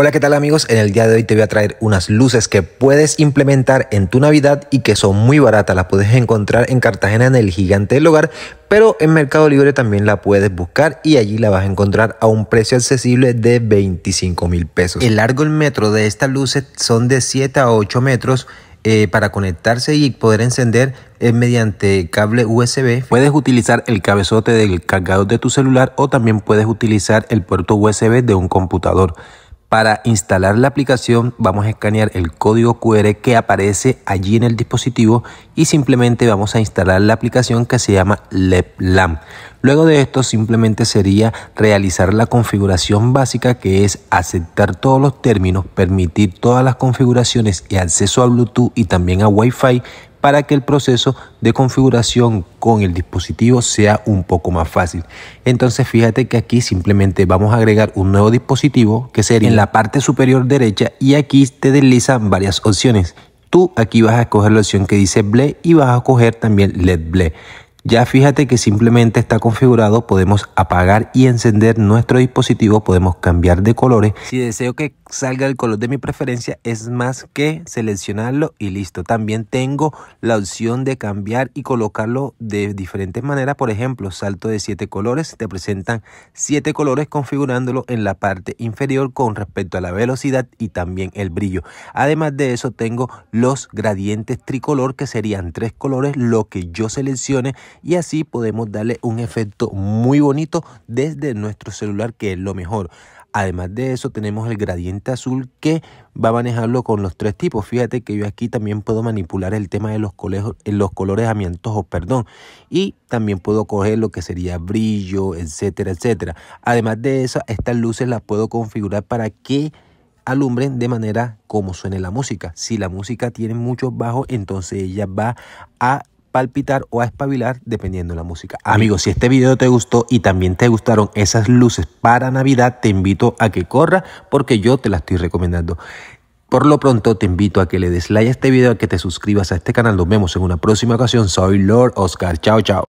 Hola, ¿qué tal amigos? En el día de hoy te voy a traer unas luces que puedes implementar en tu Navidad y que son muy baratas. Las puedes encontrar en Cartagena en el Gigante del Hogar, pero en Mercado Libre también la puedes buscar y allí la vas a encontrar a un precio accesible de 25 mil pesos. El largo el metro de estas luces son de 7 a 8 metros. Eh, para conectarse y poder encender es eh, mediante cable USB. Puedes utilizar el cabezote del cargador de tu celular o también puedes utilizar el puerto USB de un computador. Para instalar la aplicación vamos a escanear el código QR que aparece allí en el dispositivo y simplemente vamos a instalar la aplicación que se llama LepLam. Luego de esto simplemente sería realizar la configuración básica que es aceptar todos los términos, permitir todas las configuraciones y acceso a Bluetooth y también a Wi-Fi para que el proceso de configuración con el dispositivo sea un poco más fácil. Entonces fíjate que aquí simplemente vamos a agregar un nuevo dispositivo que sería en la parte superior derecha y aquí te deslizan varias opciones. Tú aquí vas a escoger la opción que dice BLE y vas a coger también LED BLE. Ya fíjate que simplemente está configurado, podemos apagar y encender nuestro dispositivo, podemos cambiar de colores. Si deseo que salga el color de mi preferencia, es más que seleccionarlo y listo. También tengo la opción de cambiar y colocarlo de diferentes maneras. Por ejemplo, salto de 7 colores, te presentan siete colores configurándolo en la parte inferior con respecto a la velocidad y también el brillo. Además de eso, tengo los gradientes tricolor que serían tres colores, lo que yo seleccione y así podemos darle un efecto muy bonito desde nuestro celular que es lo mejor. Además de eso tenemos el gradiente azul que va a manejarlo con los tres tipos. Fíjate que yo aquí también puedo manipular el tema de los, los colores a mi antojo, perdón. Y también puedo coger lo que sería brillo, etcétera, etcétera. Además de eso, estas luces las puedo configurar para que alumbren de manera como suene la música. Si la música tiene muchos bajos, entonces ella va a palpitar o a espabilar dependiendo de la música. Amigos, si este video te gustó y también te gustaron esas luces para Navidad, te invito a que corra porque yo te las estoy recomendando. Por lo pronto te invito a que le des like a este video, a que te suscribas a este canal. Nos vemos en una próxima ocasión. Soy Lord Oscar. Chao, chao.